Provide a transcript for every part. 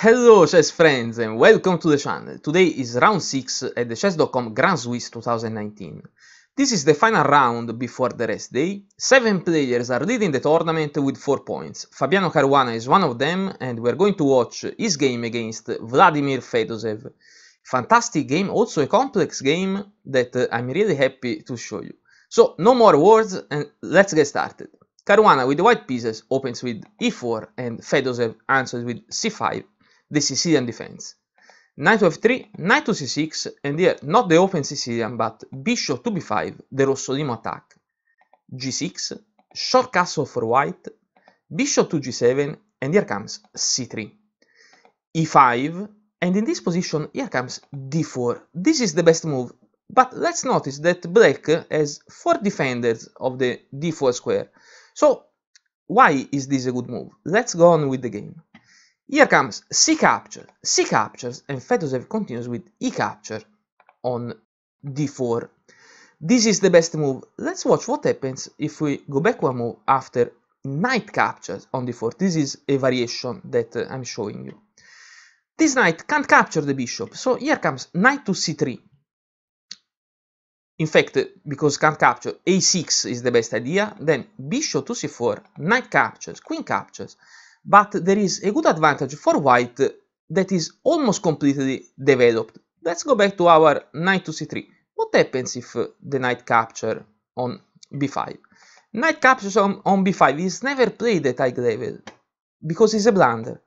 Hello chess friends and welcome to the channel. Today is round 6 at the chess.com Grand Swiss 2019. This is the final round before the rest day. 7 players are leading the tournament with 4 points. Fabiano Caruana is one of them and we're going to watch his game against Vladimir Fedosev. Fantastic game, also a complex game that uh, I'm really happy to show you. So no more words and let's get started. Caruana with the white pieces opens with e4 and Fedosev answers with c5 the Sicilian defense. Knight to f3, knight to c6, and here not the open Sicilian, but bishop to b5, the Rossolino attack. g6, short castle for white, bishop to g7, and here comes c3. e5, and in this position here comes d4. This is the best move, but let's notice that black has four defenders of the d4 square. So why is this a good move? Let's go on with the game. Here comes C capture. C captures and Fetosev continues with E capture on D4. This is the best move. Let's watch what happens if we go back one move after knight captures on d4. This is a variation that uh, I'm showing you. This knight can't capture the bishop, so here comes knight to c3. In fact, uh, because can't capture, a6 is the best idea, then bishop to c4, knight captures, queen captures, but there is a good advantage for white that is almost completely developed. Let's go back to our knight to c3. What happens if the knight capture on b5? Knight captures on, on b5 is never played at high level because it's a blunder.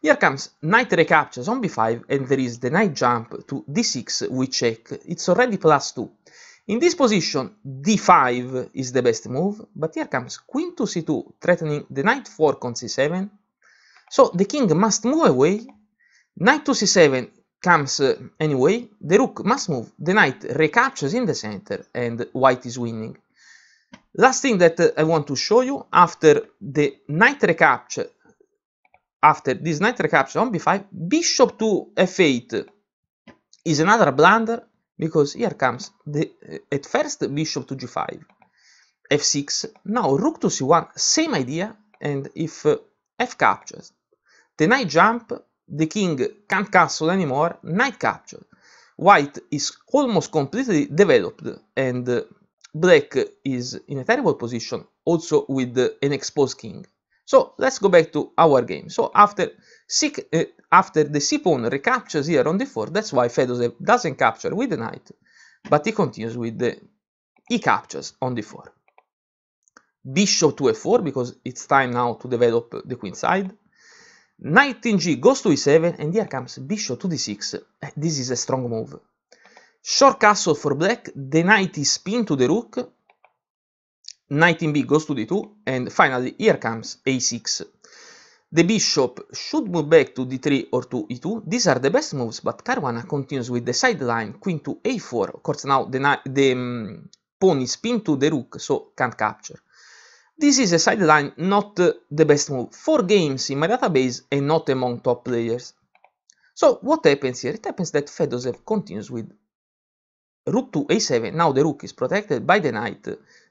Here comes knight recaptures on b5 and there is the knight jump to d6 we check. It's already plus 2. In this position d5 is the best move, but here comes queen to c2 threatening the knight 4 on c7 so the king must move away, knight to c7 comes uh, anyway, the rook must move, the knight recaptures in the center, and white is winning. Last thing that uh, I want to show you, after the knight recapture, after this knight recapture on b5, bishop to f8 is another blunder, because here comes the, uh, at first bishop to g5, f6, now rook to c1, same idea, and if uh, f captures, the knight jump, the king can't castle anymore, knight capture. White is almost completely developed and black is in a terrible position also with an exposed king. So let's go back to our game. So after, uh, after the c-pawn recaptures here on d4, that's why Fedose doesn't capture with the knight, but he continues with the he captures on d4. Bishop to a4 because it's time now to develop the queen side. Knight in G goes to e7, and here comes bishop to d6. Eh, this is a strong move. Short castle for black, the knight is pinned to the rook. Knight in B goes to d2, and finally here comes a6. The bishop should move back to d3 or to e2. These are the best moves, but Caruana continues with the sideline, queen to a4. Of course, now the, the um, pawn is pinned to the rook, so can't capture. This is a sideline not the best move. 4 games in my database and not among top players. So what happens here? It happens that Fedosev continues with rook to a7. Now the rook is protected by the knight.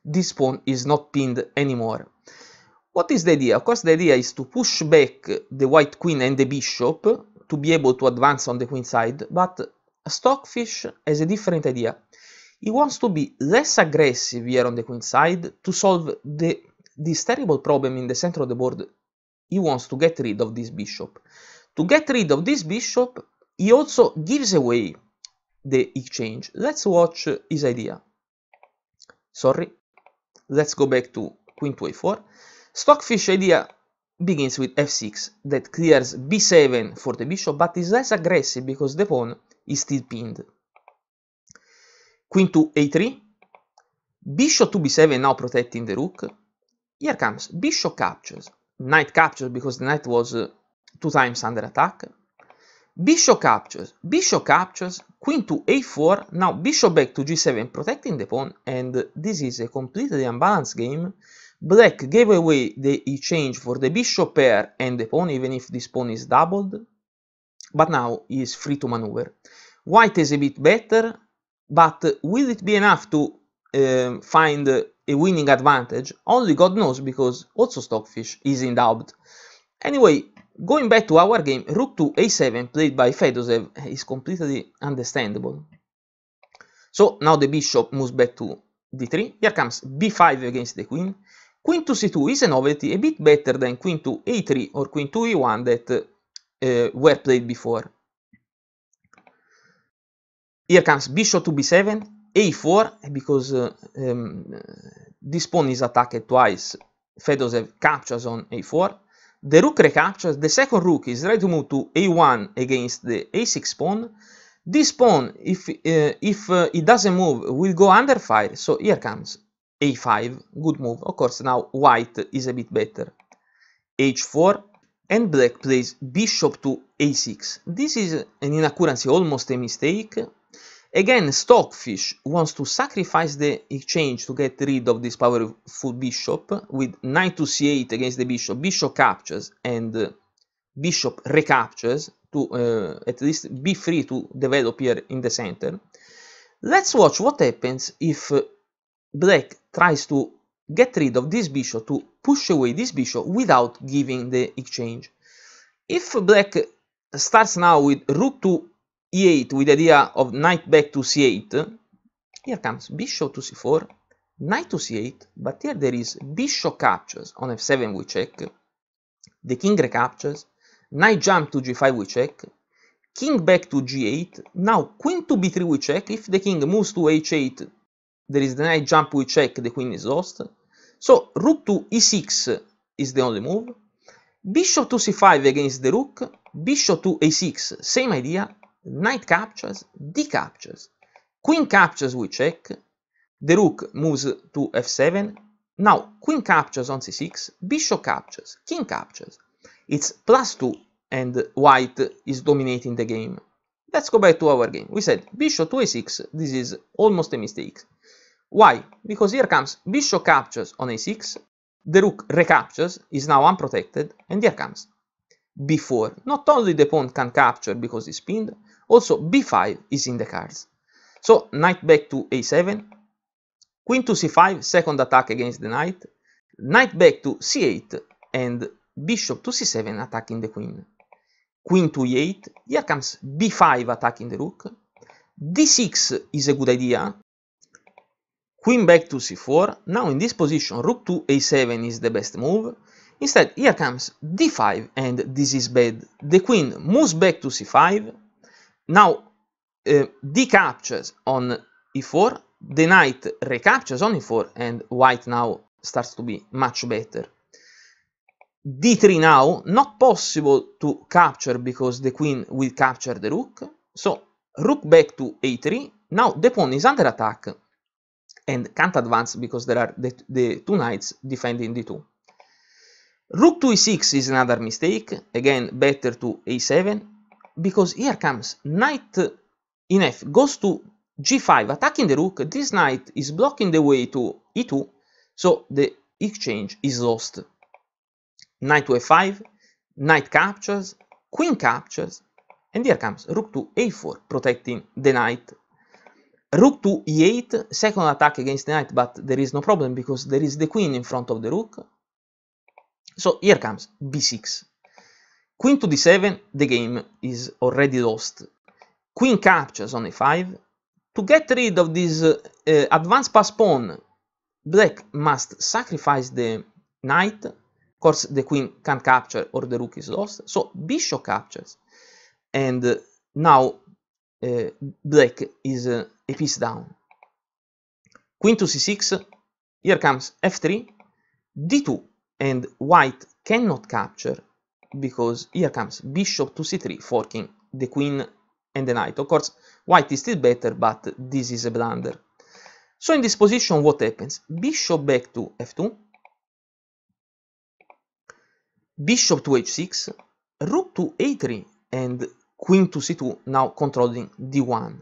This pawn is not pinned anymore. What is the idea? Of course the idea is to push back the white queen and the bishop to be able to advance on the queen side, but Stockfish has a different idea. He wants to be less aggressive here on the queen side to solve the this terrible problem in the center of the board, he wants to get rid of this bishop. To get rid of this bishop, he also gives away the exchange. Let's watch his idea. Sorry, let's go back to queen to a4. Stockfish idea begins with f6 that clears b7 for the bishop but is less aggressive because the pawn is still pinned. Queen to a3, bishop to b7 now protecting the rook, here comes bishop captures, knight captures because the knight was uh, two times under attack. Bishop captures, bishop captures, queen to a4, now bishop back to g7 protecting the pawn and this is a completely unbalanced game. Black gave away the exchange for the bishop pair and the pawn even if this pawn is doubled, but now he is free to maneuver. White is a bit better, but will it be enough to um, find a winning advantage, only God knows because also Stockfish is in doubt. Anyway, going back to our game, rook to a7 played by Fedosev is completely understandable. So now the bishop moves back to d3, here comes b5 against the queen, queen to c2 is a novelty a bit better than queen to a3 or queen to e1 that uh, were played before. Here comes bishop to b7, a4 because uh, um, this pawn is attacked twice. Fedosev captures on a4. The rook recaptures. The second rook is ready to move to a1 against the a6 pawn. This pawn, if uh, if uh, it doesn't move, will go under fire. So here comes a5. Good move. Of course, now white is a bit better. h4 and black plays bishop to a6. This is an inaccuracy, almost a mistake. Again, Stockfish wants to sacrifice the exchange to get rid of this powerful bishop with knight to c8 against the bishop. Bishop captures and uh, bishop recaptures to uh, at least be free to develop here in the center. Let's watch what happens if uh, black tries to get rid of this bishop to push away this bishop without giving the exchange. If black starts now with rook to e8 with the idea of knight back to c8, here comes bishop to c4, knight to c8, but here there is bishop captures on f7 we check, the king recaptures, knight jump to g5 we check, king back to g8, now queen to b3 we check, if the king moves to h8 there is the knight jump we check, the queen is lost, so rook to e6 is the only move, bishop to c5 against the rook, bishop to a6, same idea, knight captures, d captures, queen captures we check, the rook moves to f7, now queen captures on c6, bishop captures, king captures. It's plus 2 and white is dominating the game. Let's go back to our game. We said bishop to a6, this is almost a mistake. Why? Because here comes bishop captures on a6, the rook recaptures, is now unprotected, and here comes b4. Not only the pawn can capture because it's pinned, also b5 is in the cards. So knight back to a7, queen to c5, second attack against the knight, knight back to c8 and bishop to c7 attacking the queen. Queen to e8, here comes b5 attacking the rook, d6 is a good idea, queen back to c4, now in this position rook to a7 is the best move, instead here comes d5 and this is bad, the queen moves back to c5, now, uh, captures on e4, the knight recaptures on e4, and white now starts to be much better. d3 now, not possible to capture because the queen will capture the rook, so rook back to a3, now the pawn is under attack and can't advance because there are the, the two knights defending d2. Rook to e6 is another mistake, again better to a7, because here comes knight in f goes to g5 attacking the rook this knight is blocking the way to e2 so the exchange is lost knight to f5 knight captures queen captures and here comes rook to a4 protecting the knight rook to e8 second attack against the knight but there is no problem because there is the queen in front of the rook so here comes b6 Queen to d7, the game is already lost. Queen captures on a5. To get rid of this uh, advanced pass pawn, black must sacrifice the knight. Of course, the queen can capture or the rook is lost. So bishop captures. And uh, now uh, black is uh, a piece down. Queen to c6, here comes f3, d2, and white cannot capture because here comes bishop to c3, forking the queen and the knight. Of course, white is still better, but this is a blunder. So in this position, what happens? Bishop back to f2, bishop to h6, rook to a3, and queen to c2, now controlling d1.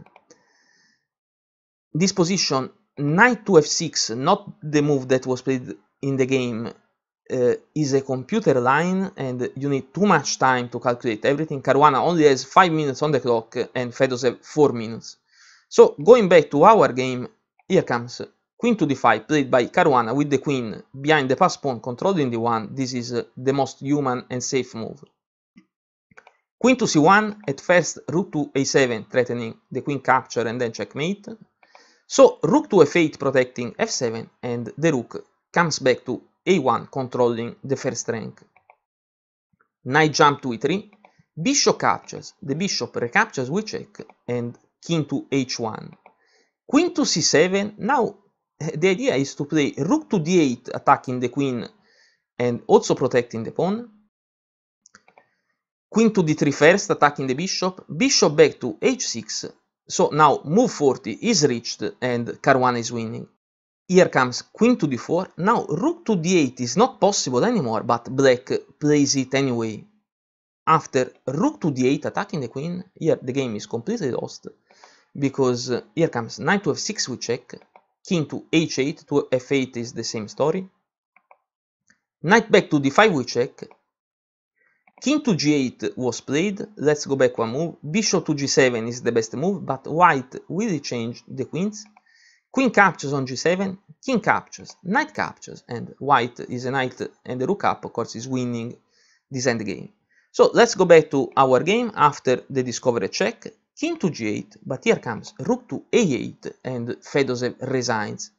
This position, knight to f6, not the move that was played in the game uh, is a computer line and you need too much time to calculate everything. Caruana only has 5 minutes on the clock and Fedos have 4 minutes. So going back to our game, here comes Queen to d5 played by Caruana with the queen behind the pass pawn controlling d1. This is uh, the most human and safe move. Queen to c1, at first rook to a7 threatening the queen capture and then checkmate. So rook to f8 protecting f7 and the rook comes back to a1 controlling the first rank. Knight jump to e3, bishop captures, the bishop recaptures with check, and king to h1. Queen to c7, now eh, the idea is to play rook to d8 attacking the queen and also protecting the pawn. Queen to d3 first attacking the bishop, bishop back to h6, so now move 40 is reached and Caruana is winning. Here comes queen to d4. Now rook to d8 is not possible anymore, but black plays it anyway. After rook to d8 attacking the queen, here the game is completely lost, because uh, here comes knight to f6 we check, king to h8 to f8 is the same story, knight back to d5 we check, king to g8 was played, let's go back one move, bishop to g7 is the best move, but white will change the queens, Queen captures on g7, king captures, knight captures, and white is a knight and the rook up, of course, is winning this endgame. So let's go back to our game after the discovery check, king to g8, but here comes rook to a8, and Fedosev resigns.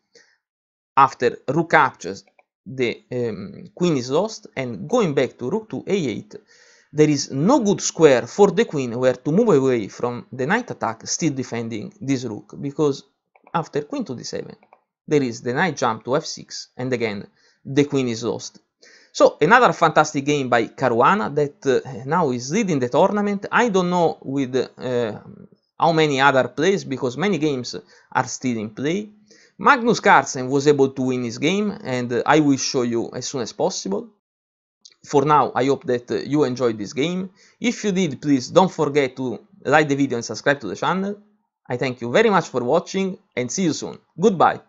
After rook captures, the um, queen is lost, and going back to rook to a8, there is no good square for the queen where to move away from the knight attack still defending this rook, because after queen to d7. There is the knight jump to f6, and again, the queen is lost. So, another fantastic game by Caruana that uh, now is leading the tournament. I don't know with uh, how many other plays, because many games are still in play. Magnus Carlsen was able to win his game, and uh, I will show you as soon as possible. For now, I hope that uh, you enjoyed this game. If you did, please don't forget to like the video and subscribe to the channel. I thank you very much for watching and see you soon. Goodbye.